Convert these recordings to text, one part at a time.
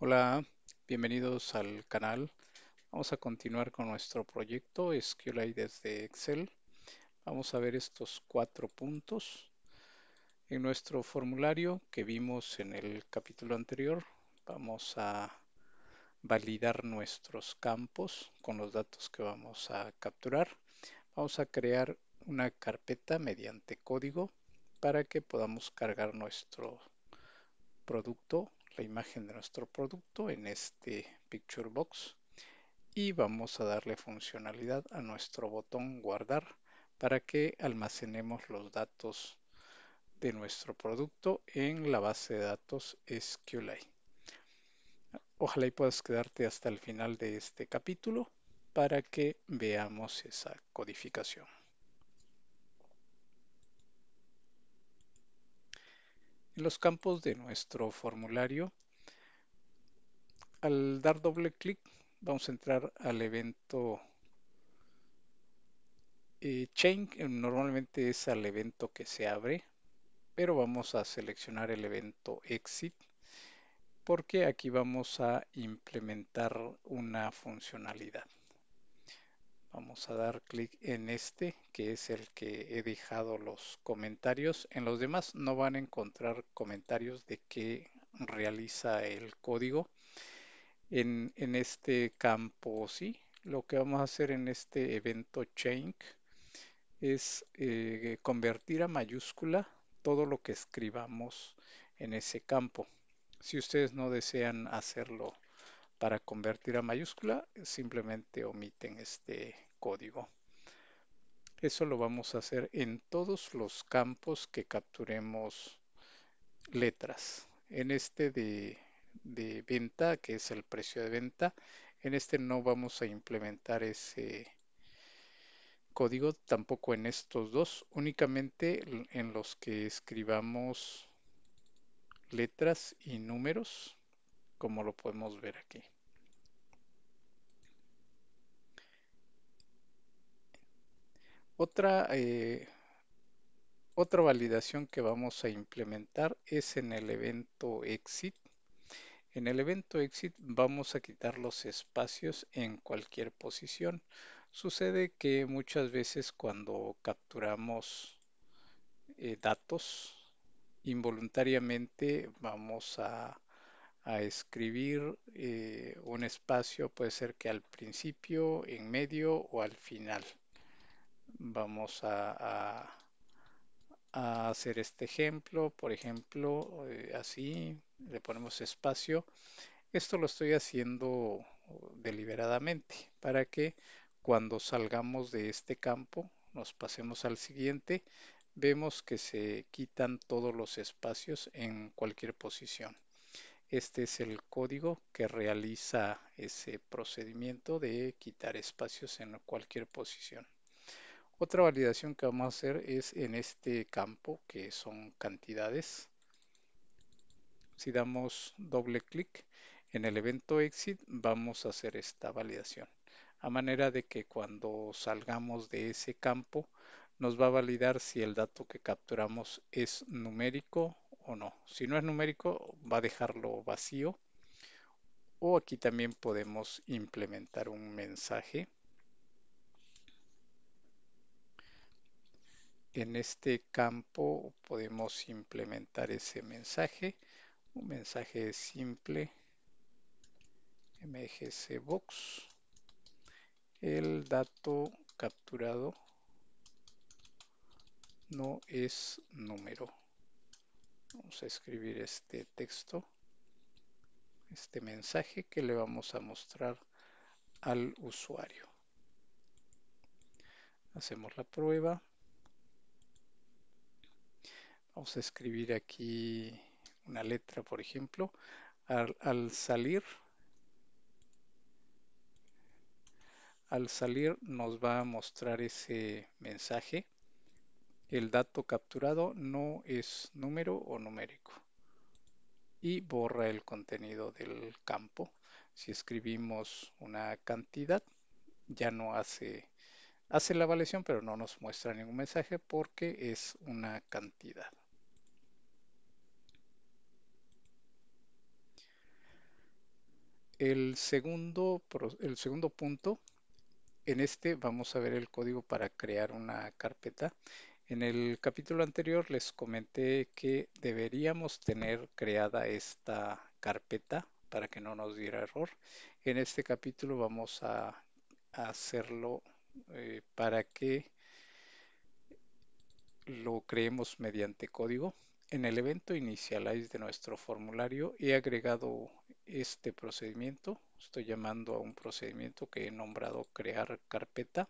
Hola, bienvenidos al canal. Vamos a continuar con nuestro proyecto SQLite desde Excel. Vamos a ver estos cuatro puntos. En nuestro formulario que vimos en el capítulo anterior, vamos a validar nuestros campos con los datos que vamos a capturar. Vamos a crear una carpeta mediante código para que podamos cargar nuestro producto la imagen de nuestro producto en este picture box y vamos a darle funcionalidad a nuestro botón guardar para que almacenemos los datos de nuestro producto en la base de datos SQLite. Ojalá y puedas quedarte hasta el final de este capítulo para que veamos esa codificación. En los campos de nuestro formulario, al dar doble clic, vamos a entrar al evento eh, Change. normalmente es al evento que se abre, pero vamos a seleccionar el evento Exit porque aquí vamos a implementar una funcionalidad. Vamos a dar clic en este, que es el que he dejado los comentarios. En los demás no van a encontrar comentarios de qué realiza el código. En, este campo sí, lo que vamos a hacer en este evento change es eh, convertir a mayúscula todo lo que escribamos en ese campo. Si ustedes no desean hacerlo para convertir a mayúscula simplemente omiten este código. Eso lo vamos a hacer en todos los campos que capturemos letras. En este de, de, venta, que es el precio de venta, en este no vamos a implementar ese código, tampoco en estos dos, únicamente en los que escribamos letras y números como lo podemos ver aquí. Otra, eh, otra validación que vamos a implementar es en el evento exit. En el evento exit vamos a quitar los espacios en cualquier posición. Sucede que muchas veces cuando capturamos eh, datos, involuntariamente vamos a a escribir eh, un espacio, puede ser que al principio, en medio o al final. Vamos a, hacer este ejemplo, por ejemplo, eh, así, le ponemos espacio. Esto lo estoy haciendo deliberadamente para que cuando salgamos de este campo, nos pasemos al siguiente, vemos que se quitan todos los espacios en cualquier posición. Este es el código que realiza ese procedimiento de quitar espacios en cualquier posición. Otra validación que vamos a hacer es en este campo que son cantidades. Si damos doble clic en el evento exit vamos a hacer esta validación. A manera de que cuando salgamos de ese campo nos va a validar si el dato que capturamos es numérico o no. Si no es numérico, va a dejarlo vacío. O aquí también podemos implementar un mensaje. En este campo podemos implementar ese mensaje. Un mensaje simple. MGC El dato capturado no es número. Vamos a escribir este texto, este mensaje que le vamos a mostrar al usuario. Hacemos la prueba. Vamos a escribir aquí una letra, por ejemplo. Al, salir, al salir nos va a mostrar ese mensaje el dato capturado no es número o numérico y borra el contenido del campo. Si escribimos una cantidad, ya no hace, hace la validación, pero no nos muestra ningún mensaje porque es una cantidad. El segundo, el segundo punto, en este vamos a ver el código para crear una carpeta en el capítulo anterior les comenté que deberíamos tener creada esta carpeta para que no nos diera error. En este capítulo vamos a, hacerlo eh, para que lo creemos mediante código. En el evento inicialize de nuestro formulario he agregado este procedimiento. Estoy llamando a un procedimiento que he nombrado crear carpeta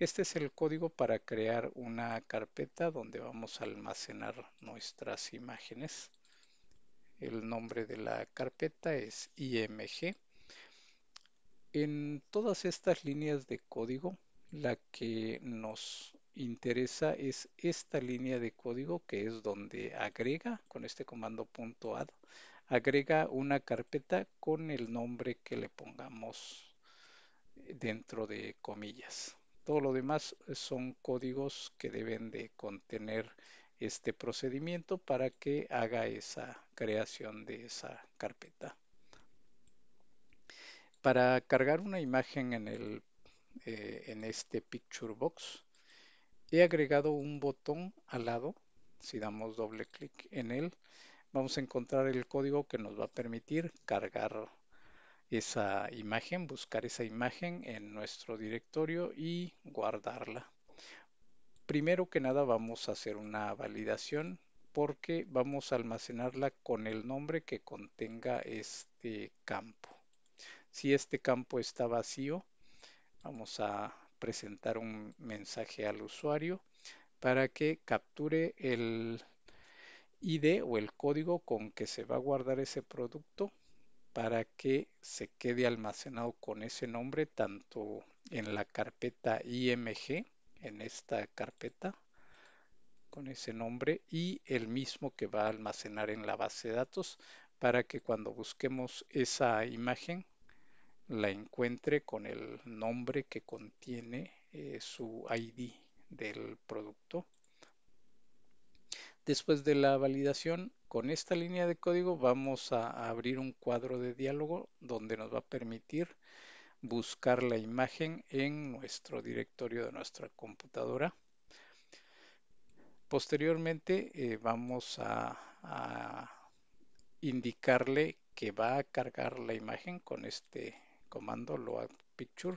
este es el código para crear una carpeta donde vamos a almacenar nuestras imágenes. El nombre de la carpeta es IMG. En todas estas líneas de código, la que nos interesa es esta línea de código que es donde agrega con este comando punto agrega una carpeta con el nombre que le pongamos dentro de comillas. Todo lo demás eh, son códigos que deben de contener este procedimiento para que haga esa creación de esa carpeta. Para cargar una imagen en, eh, en este Picture Box, he agregado un botón al lado. Si damos doble clic en él, vamos a encontrar el código que nos va a permitir cargar esa imagen, buscar esa imagen en nuestro directorio y guardarla. Primero que nada vamos a hacer una validación porque vamos a almacenarla con el nombre que contenga este campo. Si este campo está vacío, vamos a presentar un mensaje al usuario para que capture el ID o el código con que se va a guardar ese producto para que se quede almacenado con ese nombre tanto en la carpeta img en esta carpeta con ese nombre y el mismo que va a almacenar en la base de datos para que cuando busquemos esa imagen la encuentre con el nombre que contiene eh, su ID del producto. Después de la validación con esta línea de código vamos a abrir un cuadro de diálogo donde nos va a permitir buscar la imagen en nuestro directorio de nuestra computadora. Posteriormente eh, vamos a, a, indicarle que va a cargar la imagen con este comando load picture.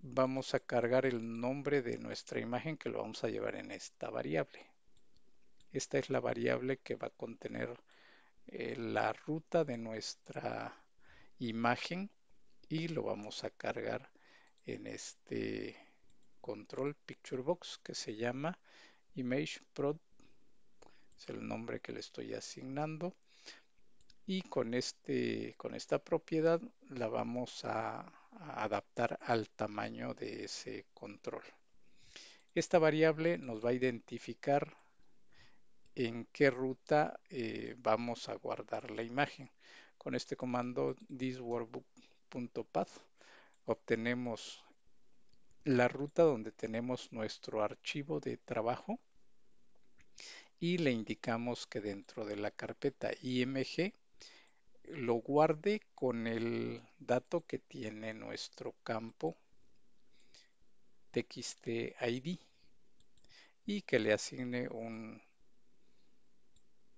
Vamos a cargar el nombre de nuestra imagen que lo vamos a llevar en esta variable. Esta es la variable que va a contener eh, la ruta de nuestra imagen y lo vamos a cargar en este control picture box que se llama image es el nombre que le estoy asignando y con este con esta propiedad la vamos a adaptar al tamaño de ese control esta variable nos va a identificar en qué ruta eh, vamos a guardar la imagen. Con este comando thisworkbook.path obtenemos la ruta donde tenemos nuestro archivo de trabajo y le indicamos que dentro de la carpeta img lo guarde con el dato que tiene nuestro campo txt y que le asigne un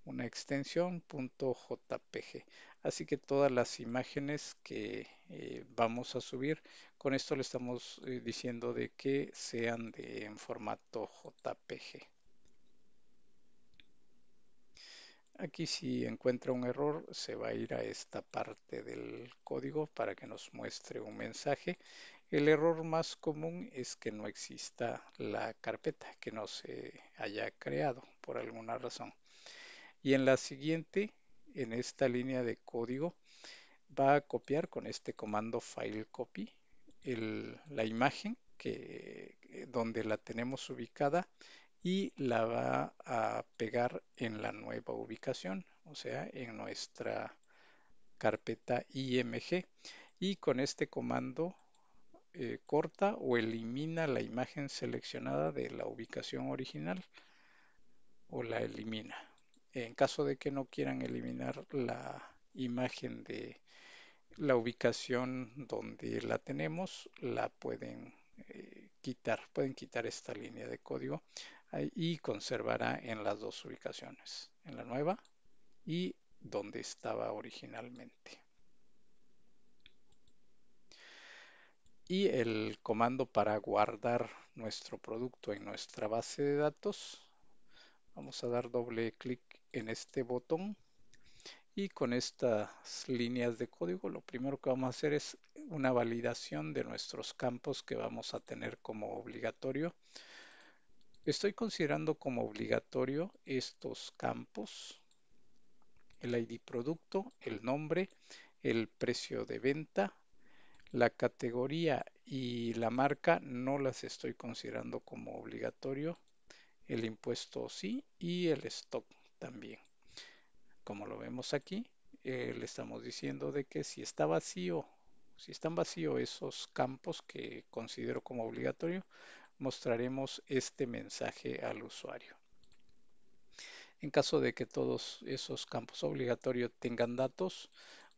una extensión .jpg. Así que todas las imágenes que eh, vamos a subir, con esto le estamos eh, diciendo de que sean de, en formato JPG. Aquí si encuentra un error se va a ir a esta parte del código para que nos muestre un mensaje. El error más común es que no exista la carpeta que no se haya creado por alguna razón y en la siguiente, en esta línea de código, va a copiar con este comando file copy la imagen que, eh, donde la tenemos ubicada y la va a pegar en la nueva ubicación, o sea, en nuestra carpeta img. Y con este comando eh, corta o elimina la imagen seleccionada de la ubicación original o la elimina en caso de que no quieran eliminar la imagen de la ubicación donde la tenemos, la pueden eh, quitar, pueden quitar esta línea de código y conservará en las dos ubicaciones, en la nueva y donde estaba originalmente. Y el comando para guardar nuestro producto en nuestra base de datos, vamos a dar doble clic en este botón y con estas líneas de código lo primero que vamos a hacer es una validación de nuestros campos que vamos a tener como obligatorio. Estoy considerando como obligatorio estos campos, el ID producto, el nombre, el precio de venta, la categoría y la marca no las estoy considerando como obligatorio, el impuesto sí y el stock también. Como lo vemos aquí, eh, le estamos diciendo de que si está vacío, si están vacíos esos campos que considero como obligatorio, mostraremos este mensaje al usuario. En caso de que todos esos campos obligatorios tengan datos,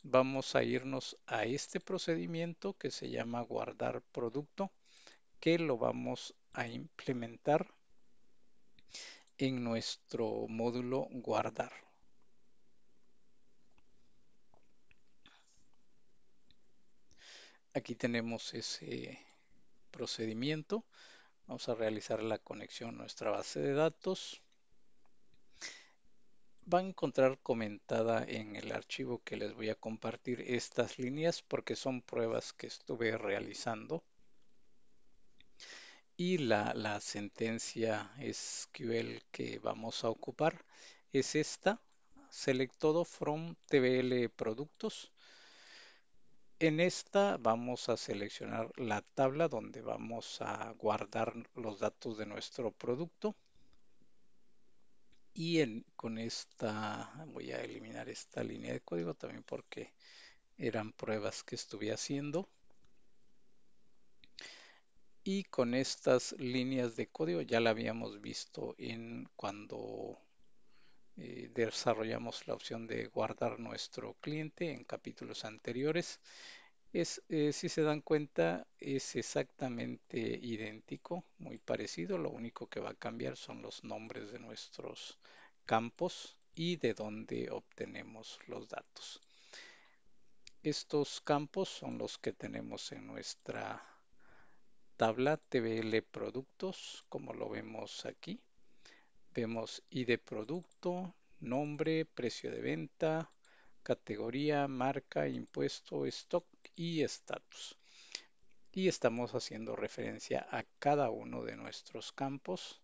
vamos a irnos a este procedimiento que se llama guardar producto, que lo vamos a implementar en nuestro módulo guardar. Aquí tenemos ese procedimiento. Vamos a realizar la conexión a nuestra base de datos. Va a encontrar comentada en el archivo que les voy a compartir estas líneas porque son pruebas que estuve realizando. Y la, sentencia SQL que vamos a ocupar es esta, select todo from TBL productos. En esta vamos a seleccionar la tabla donde vamos a guardar los datos de nuestro producto. Y con esta voy a eliminar esta línea de código también porque eran pruebas que estuve haciendo. Y con estas líneas de código ya la habíamos visto en cuando eh, desarrollamos la opción de guardar nuestro cliente en capítulos anteriores. Es, eh, si se dan cuenta, es exactamente idéntico, muy parecido. Lo único que va a cambiar son los nombres de nuestros campos y de dónde obtenemos los datos. Estos campos son los que tenemos en nuestra tabla TBL productos, como lo vemos aquí. Vemos ID producto, nombre, precio de venta, categoría, marca, impuesto, stock y estatus. Y estamos haciendo referencia a cada uno de nuestros campos.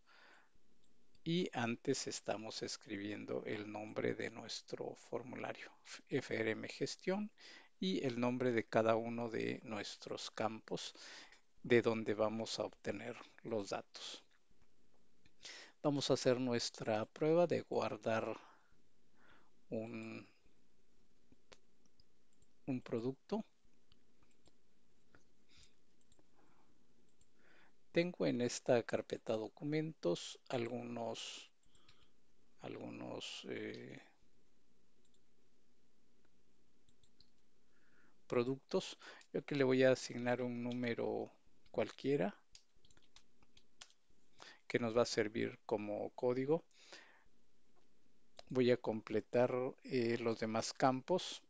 Y antes estamos escribiendo el nombre de nuestro formulario, FRM gestión, y el nombre de cada uno de nuestros campos de dónde vamos a obtener los datos. Vamos a hacer nuestra prueba de guardar un, producto. Tengo en esta carpeta documentos algunos algunos eh, productos. Yo que le voy a asignar un número cualquiera que nos va a servir como código. Voy a completar eh, los demás campos.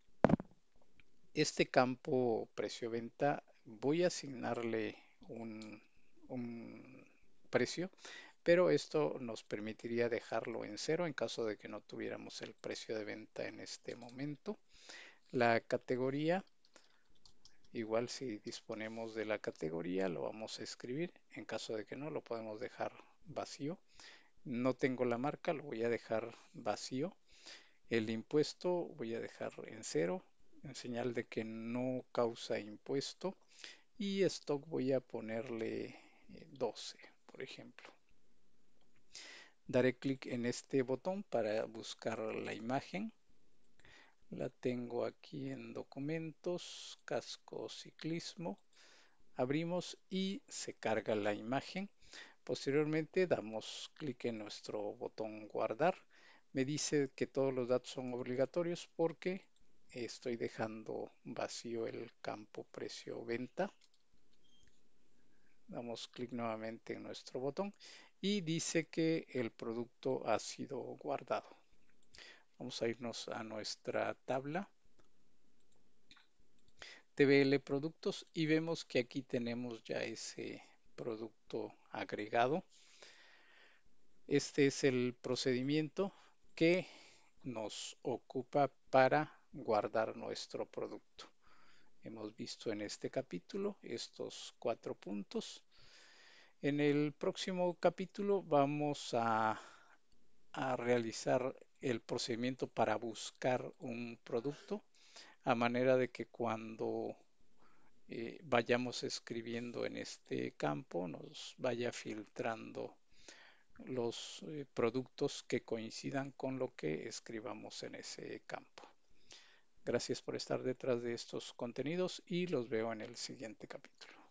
Este campo precio-venta voy a asignarle un precio, pero esto nos permitiría dejarlo en cero en caso de que no tuviéramos el precio de venta en este momento. La categoría Igual si disponemos de la categoría lo vamos a escribir. En caso de que no lo podemos dejar vacío. No tengo la marca, lo voy a dejar vacío. El impuesto voy a dejar en cero, en señal de que no causa impuesto. Y stock voy a ponerle 12, eh, por ejemplo. Daré clic en este botón para buscar la imagen la tengo aquí en documentos, casco ciclismo. Abrimos y se carga la imagen. Posteriormente damos clic en nuestro botón guardar. Me dice que todos los datos son obligatorios porque estoy dejando vacío el campo precio venta. Damos clic nuevamente en nuestro botón y dice que el producto ha sido guardado. Vamos a irnos a nuestra tabla. TBL productos y vemos que aquí tenemos ya ese producto agregado. Este es el procedimiento que nos ocupa para guardar nuestro producto. Hemos visto en este capítulo estos cuatro puntos. En el próximo capítulo vamos a, a realizar el procedimiento para buscar un producto, a manera de que cuando eh, vayamos escribiendo en este campo nos vaya filtrando los eh, productos que coincidan con lo que escribamos en ese campo. Gracias por estar detrás de estos contenidos y los veo en el siguiente capítulo.